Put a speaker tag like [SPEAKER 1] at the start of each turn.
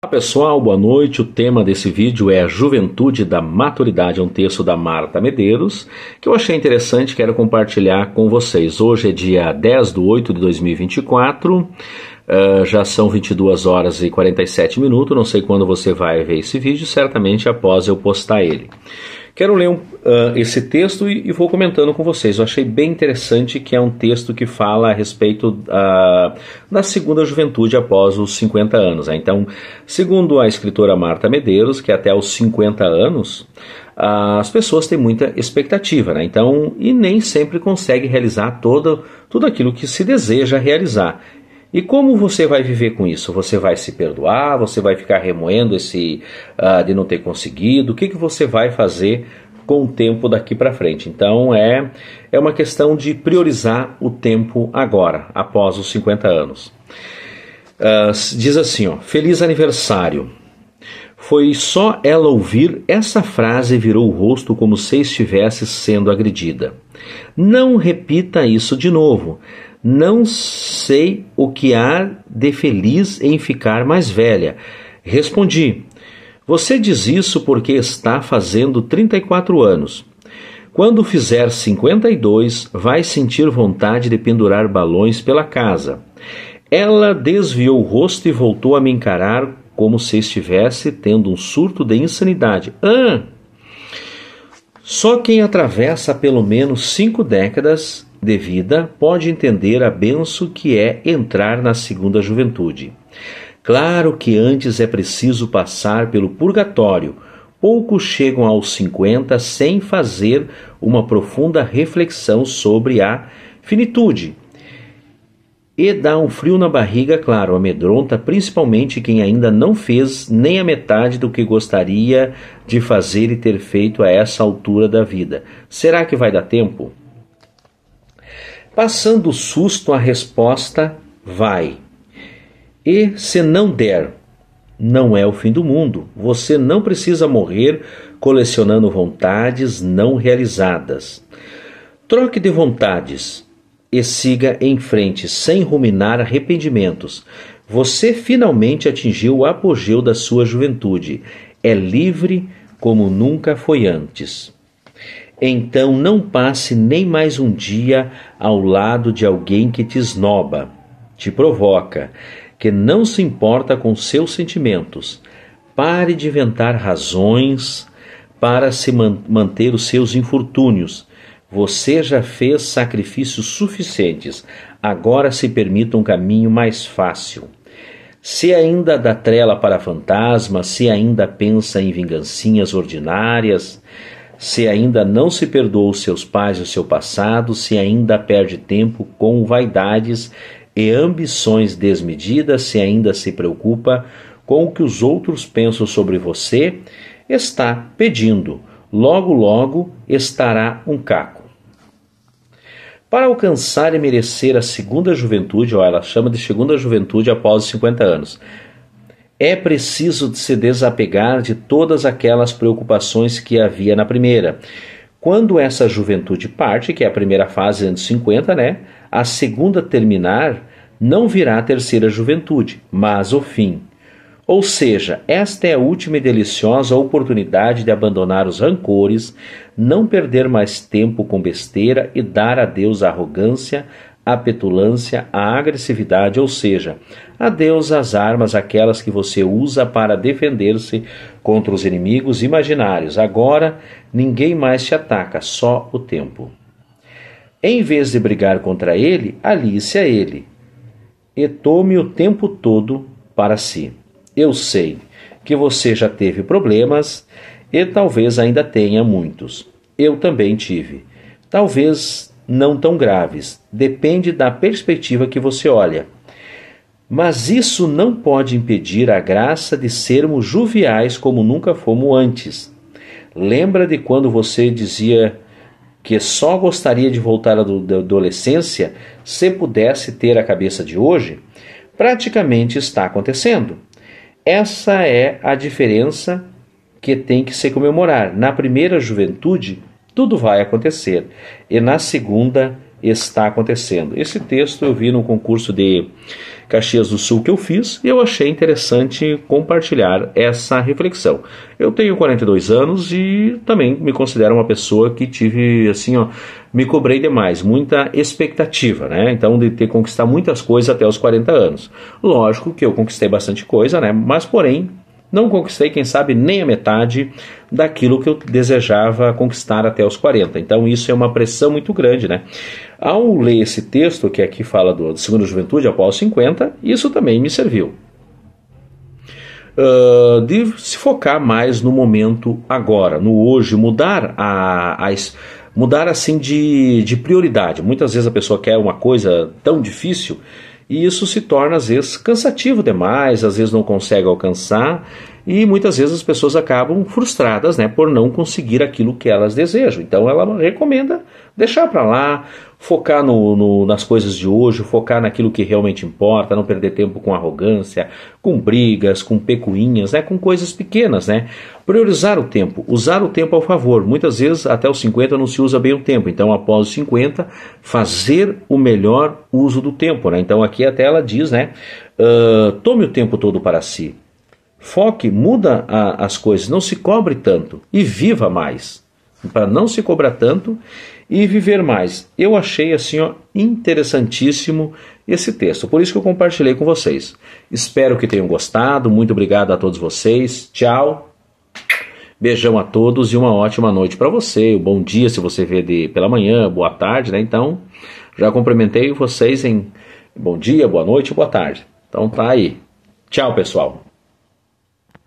[SPEAKER 1] Olá pessoal, boa noite. O tema desse vídeo é a Juventude da Maturidade, é um texto da Marta Medeiros, que eu achei interessante e quero compartilhar com vocês. Hoje é dia 10 de 8 de 2024, uh, eh, já são 22 horas e 47 minutos, não sei quando você vai ver esse vídeo, certamente após eu postar ele. Quero ler um, uh, esse texto e, e, vou comentando com vocês. Eu achei bem interessante que é um texto que fala a respeito uh, da segunda juventude após os 50 anos. Né? Então, segundo a escritora Marta Medeiros, que é até os 50 anos uh, as pessoas têm muita expectativa, né? então e nem sempre consegue realizar todo, tudo aquilo que se deseja realizar. E como você vai viver com isso? Você vai se perdoar? Você vai ficar remoendo esse uh, de não ter conseguido? O que, que você vai fazer com o tempo daqui para frente? Então é, é uma questão de priorizar o tempo agora, após os 50 anos. Uh, diz assim: ó, Feliz aniversário. Foi só ela ouvir essa frase e virou o rosto como se estivesse sendo agredida. Não repita isso de novo. Não sei o que há de feliz em ficar mais velha. Respondi: Você diz isso porque está fazendo 34 anos. Quando fizer 52, vai sentir vontade de pendurar balões pela casa. Ela desviou o rosto e voltou a me encarar como se estivesse tendo um surto de insanidade. Ah! Só quem atravessa pelo menos cinco décadas devida, pode entender a benção que é entrar na segunda juventude. Claro que antes é preciso passar pelo purgatório. Poucos chegam aos 50 sem fazer uma profunda reflexão sobre a finitude. E dá um frio na barriga, claro, amedronta principalmente quem ainda não fez nem a metade do que gostaria de fazer e ter feito a essa altura da vida. Será que vai dar tempo? Passando o susto, a resposta vai. E se não der, não é o fim do mundo. Você não precisa morrer colecionando vontades não realizadas. Troque de vontades e siga em frente sem ruminar arrependimentos. Você finalmente atingiu o apogeu da sua juventude. É livre como nunca foi antes. Então não passe nem mais um dia ao lado de alguém que te esnoba, te provoca, que não se importa com seus sentimentos. Pare de inventar razões para se man manter os seus infortúnios. Você já fez sacrifícios suficientes, agora se permita um caminho mais fácil. Se ainda dá trela para fantasmas, se ainda pensa em vingancinhas ordinárias, se ainda não se perdoou seus pais e o seu passado, se ainda perde tempo com vaidades e ambições desmedidas, se ainda se preocupa com o que os outros pensam sobre você, está pedindo. Logo, logo estará um caco. Para alcançar e merecer a segunda juventude, ela chama de segunda juventude após os 50 anos, é preciso se desapegar de todas aquelas preocupações que havia na primeira. Quando essa juventude parte, que é a primeira fase antes 50, né? A segunda terminar, não virá a terceira juventude, mas o fim. Ou seja, esta é a última e deliciosa oportunidade de abandonar os rancores, não perder mais tempo com besteira e dar a Deus a arrogância, a petulância, a agressividade, ou seja, adeus às armas aquelas que você usa para defender-se contra os inimigos imaginários. Agora ninguém mais te ataca, só o tempo. Em vez de brigar contra ele, a ele e tome o tempo todo para si. Eu sei que você já teve problemas e talvez ainda tenha muitos. Eu também tive. Talvez não tão graves. Depende da perspectiva que você olha. Mas isso não pode impedir a graça de sermos joviais como nunca fomos antes. Lembra de quando você dizia que só gostaria de voltar à adolescência se pudesse ter a cabeça de hoje? Praticamente está acontecendo. Essa é a diferença que tem que se comemorar. Na primeira juventude, tudo vai acontecer. E na segunda está acontecendo. Esse texto eu vi no concurso de Caxias do Sul que eu fiz e eu achei interessante compartilhar essa reflexão. Eu tenho 42 anos e também me considero uma pessoa que tive assim, ó, me cobrei demais, muita expectativa, né? Então de ter conquistado muitas coisas até os 40 anos. Lógico que eu conquistei bastante coisa, né? Mas porém, não conquistei, quem sabe, nem a metade daquilo que eu desejava conquistar até os 40. Então, isso é uma pressão muito grande, né? Ao ler esse texto que aqui fala do Segunda Juventude após 50, isso também me serviu. Uh, de se focar mais no momento agora, no hoje, mudar a, a mudar assim de, de prioridade. Muitas vezes a pessoa quer uma coisa tão difícil e isso se torna às vezes cansativo demais, às vezes não consegue alcançar e muitas vezes as pessoas acabam frustradas né, por não conseguir aquilo que elas desejam. Então ela recomenda deixar para lá, focar no, no, nas coisas de hoje, focar naquilo que realmente importa, não perder tempo com arrogância, com brigas, com pecuinhas, né, com coisas pequenas. Né? Priorizar o tempo, usar o tempo ao favor. Muitas vezes até os 50 não se usa bem o tempo, então após os 50, fazer o melhor uso do tempo. Né? Então aqui até ela diz, né, uh, tome o tempo todo para si Foque, muda a, as coisas, não se cobre tanto e viva mais. Para não se cobrar tanto e viver mais. Eu achei assim ó, interessantíssimo esse texto, por isso que eu compartilhei com vocês. Espero que tenham gostado. Muito obrigado a todos vocês. Tchau. Beijão a todos e uma ótima noite para você. Um bom dia se você vê de pela manhã, boa tarde, né? Então, já cumprimentei vocês em bom dia, boa noite, boa tarde. Então tá aí. Tchau, pessoal.